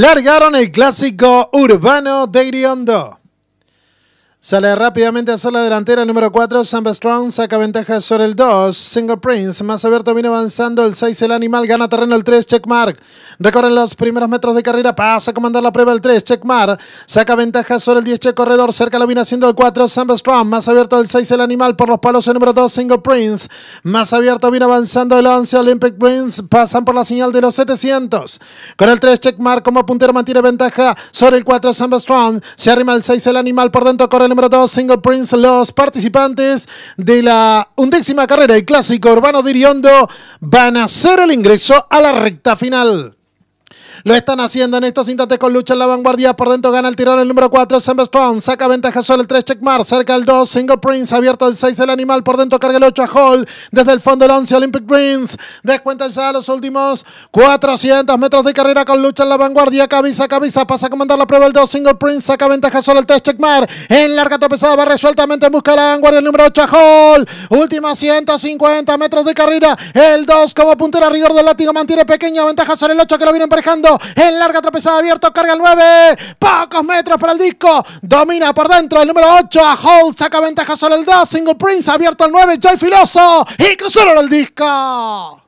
largaron el clásico urbano de Iriondo. Sale rápidamente a la delantera el número 4, Samba Strong, saca ventaja sobre el 2, Single Prince, más abierto viene avanzando, el 6 el animal, gana terreno el 3, Checkmark, recorre los primeros metros de carrera, pasa a comandar la prueba el 3, Checkmark, saca ventaja sobre el 10, Check Corredor, cerca lo viene haciendo el 4, Samba Strong, más abierto el 6 el animal, por los palos el número 2, Single Prince, más abierto viene avanzando el 11, Olympic Prince, pasan por la señal de los 700, con el 3, Checkmark como puntero mantiene ventaja sobre el 4, Samba Strong, se arrima el 6 el animal, por dentro corre el número Single Prince, los participantes de la undécima carrera del clásico urbano de Iriondo van a hacer el ingreso a la recta final. Lo están haciendo en estos instantes con lucha en la vanguardia. Por dentro gana el tirón el número 4, Sam Strong. Saca ventaja solo el 3, Checkmar. Cerca el 2, Single Prince. Abierto el 6, el animal. Por dentro carga el 8 a Hall. Desde el fondo el 11, Olympic Prince descuenta ya los últimos 400 metros de carrera con lucha en la vanguardia. Cabeza, cabeza. Pasa a comandar la prueba el 2, Single Prince. Saca ventaja solo el 3, Checkmar. En larga tropezada va resueltamente en busca la vanguardia el número 8 a Hall. Última 150 metros de carrera. El 2 como puntera rigor del látigo mantiene pequeña ventaja sobre el 8 que lo viene emparejando. En larga tropezada abierto. Carga el 9. Pocos metros para el disco. Domina por dentro el número 8. A Hall saca ventaja solo el 2. Single Prince abierto el 9. Joy Filoso. Y cruzaron el disco.